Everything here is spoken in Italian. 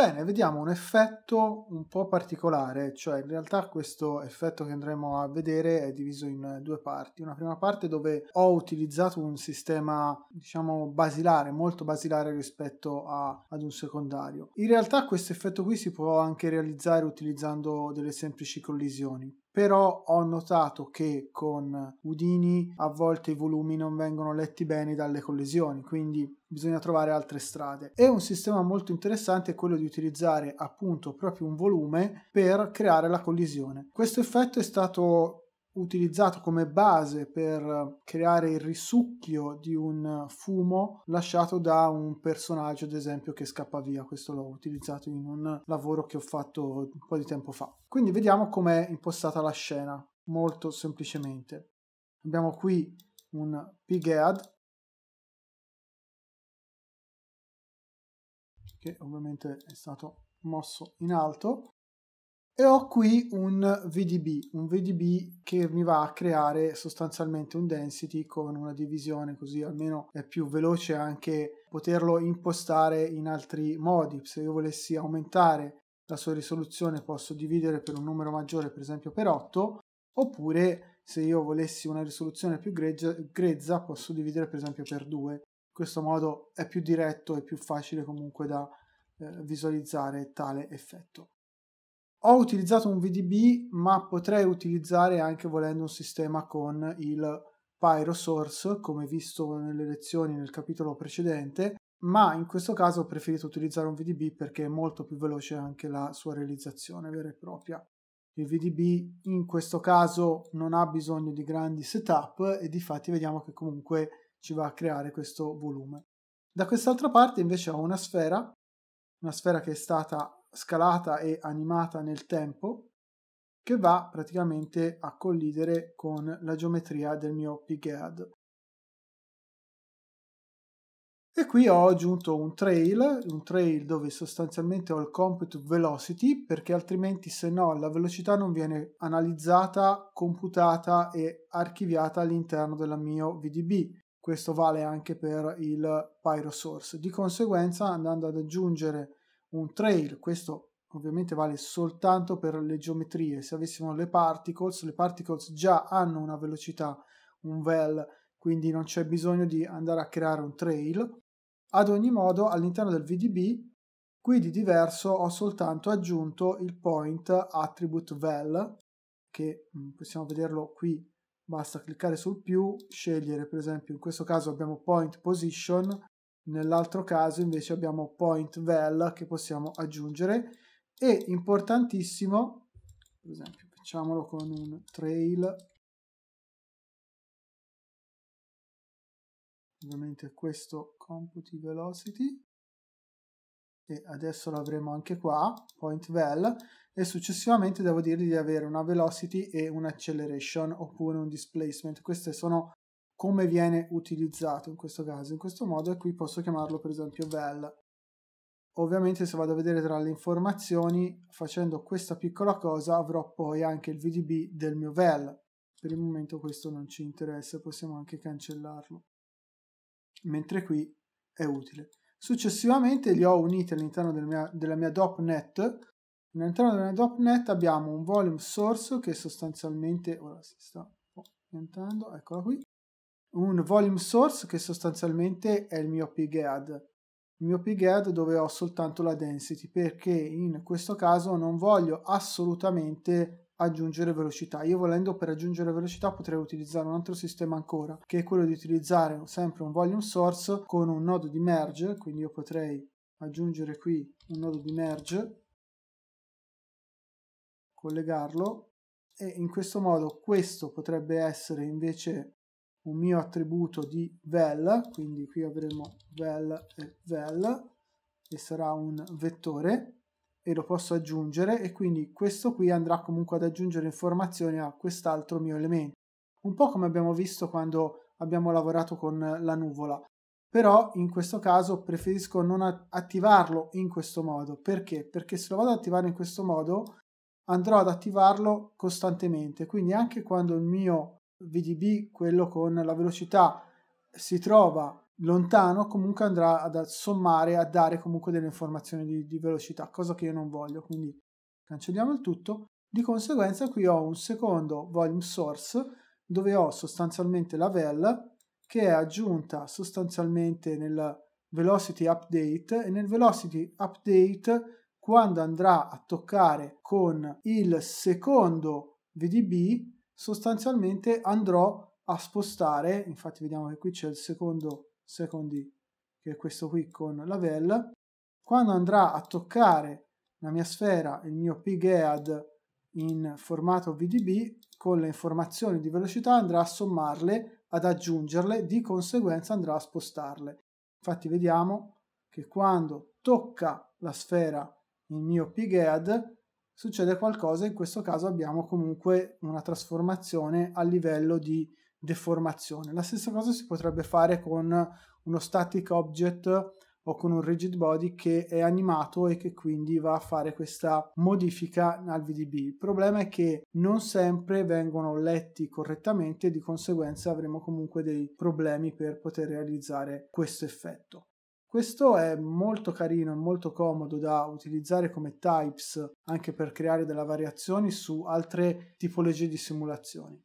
Bene, vediamo un effetto un po' particolare, cioè in realtà questo effetto che andremo a vedere è diviso in due parti. Una prima parte dove ho utilizzato un sistema, diciamo, basilare, molto basilare rispetto a, ad un secondario. In realtà questo effetto qui si può anche realizzare utilizzando delle semplici collisioni però ho notato che con Udini a volte i volumi non vengono letti bene dalle collisioni, quindi bisogna trovare altre strade. E un sistema molto interessante è quello di utilizzare appunto proprio un volume per creare la collisione. Questo effetto è stato utilizzato come base per creare il risucchio di un fumo lasciato da un personaggio, ad esempio, che scappa via. Questo l'ho utilizzato in un lavoro che ho fatto un po' di tempo fa. Quindi vediamo com'è impostata la scena, molto semplicemente. Abbiamo qui un pig head che ovviamente è stato mosso in alto e ho qui un VDB, un VDB che mi va a creare sostanzialmente un density con una divisione così almeno è più veloce anche poterlo impostare in altri modi. Se io volessi aumentare la sua risoluzione posso dividere per un numero maggiore per esempio per 8 oppure se io volessi una risoluzione più grezza, grezza posso dividere per esempio per 2 questo modo è più diretto e più facile comunque da eh, visualizzare tale effetto. Ho utilizzato un VDB, ma potrei utilizzare anche volendo un sistema con il PyroSource, come visto nelle lezioni nel capitolo precedente, ma in questo caso ho preferito utilizzare un VDB perché è molto più veloce anche la sua realizzazione vera e propria. Il VDB in questo caso non ha bisogno di grandi setup e di fatti vediamo che comunque ci va a creare questo volume. Da quest'altra parte invece ho una sfera, una sfera che è stata scalata e animata nel tempo, che va praticamente a collidere con la geometria del mio PGAD. E qui ho aggiunto un trail, un trail dove sostanzialmente ho il compute velocity, perché altrimenti se no la velocità non viene analizzata, computata e archiviata all'interno della mio VDB questo vale anche per il PyroSource. Di conseguenza andando ad aggiungere un trail, questo ovviamente vale soltanto per le geometrie, se avessimo le particles, le particles già hanno una velocità, un vel, quindi non c'è bisogno di andare a creare un trail. Ad ogni modo all'interno del VDB qui di diverso ho soltanto aggiunto il point attribute vel che mm, possiamo vederlo qui basta cliccare sul più, scegliere per esempio in questo caso abbiamo point position, nell'altro caso invece abbiamo point val che possiamo aggiungere e importantissimo, per esempio facciamolo con un trail, ovviamente questo computi velocity, e adesso l'avremo anche qua, point val, e successivamente devo dirgli di avere una velocity e un acceleration oppure un displacement. Queste sono come viene utilizzato in questo caso. In questo modo e qui posso chiamarlo per esempio val. Ovviamente se vado a vedere tra le informazioni, facendo questa piccola cosa avrò poi anche il VDB del mio val. Per il momento questo non ci interessa, possiamo anche cancellarlo. Mentre qui è utile. Successivamente li ho uniti all'interno del mia, della mia .NET. All'interno della .NET abbiamo un volume source che sostanzialmente, ora si sta orientando, eccola qui, un volume source che sostanzialmente è il mio pgad. Il mio pgad dove ho soltanto la density perché in questo caso non voglio assolutamente aggiungere velocità. Io volendo per aggiungere velocità potrei utilizzare un altro sistema ancora, che è quello di utilizzare sempre un volume source con un nodo di merge, quindi io potrei aggiungere qui un nodo di merge, collegarlo e in questo modo questo potrebbe essere invece un mio attributo di vel, quindi qui avremo vel e vel e sarà un vettore e lo posso aggiungere e quindi questo qui andrà comunque ad aggiungere informazioni a quest'altro mio elemento. Un po' come abbiamo visto quando abbiamo lavorato con la nuvola, però in questo caso preferisco non attivarlo in questo modo. Perché? Perché se lo vado ad attivare in questo modo andrò ad attivarlo costantemente, quindi anche quando il mio VDB, quello con la velocità, si trova lontano comunque andrà a sommare, a dare comunque delle informazioni di, di velocità, cosa che io non voglio, quindi cancelliamo il tutto. Di conseguenza qui ho un secondo volume source dove ho sostanzialmente la vel che è aggiunta sostanzialmente nel velocity update e nel velocity update quando andrà a toccare con il secondo VDB sostanzialmente andrò a spostare infatti vediamo che qui c'è il secondo secondi, che è questo qui con la vel, quando andrà a toccare la mia sfera, il mio pgead in formato VDB, con le informazioni di velocità andrà a sommarle, ad aggiungerle, di conseguenza andrà a spostarle. Infatti vediamo che quando tocca la sfera il mio pgead succede qualcosa, in questo caso abbiamo comunque una trasformazione a livello di deformazione. La stessa cosa si potrebbe fare con uno static object o con un rigid body che è animato e che quindi va a fare questa modifica al VDB. Il problema è che non sempre vengono letti correttamente e di conseguenza avremo comunque dei problemi per poter realizzare questo effetto. Questo è molto carino e molto comodo da utilizzare come types anche per creare delle variazioni su altre tipologie di simulazioni.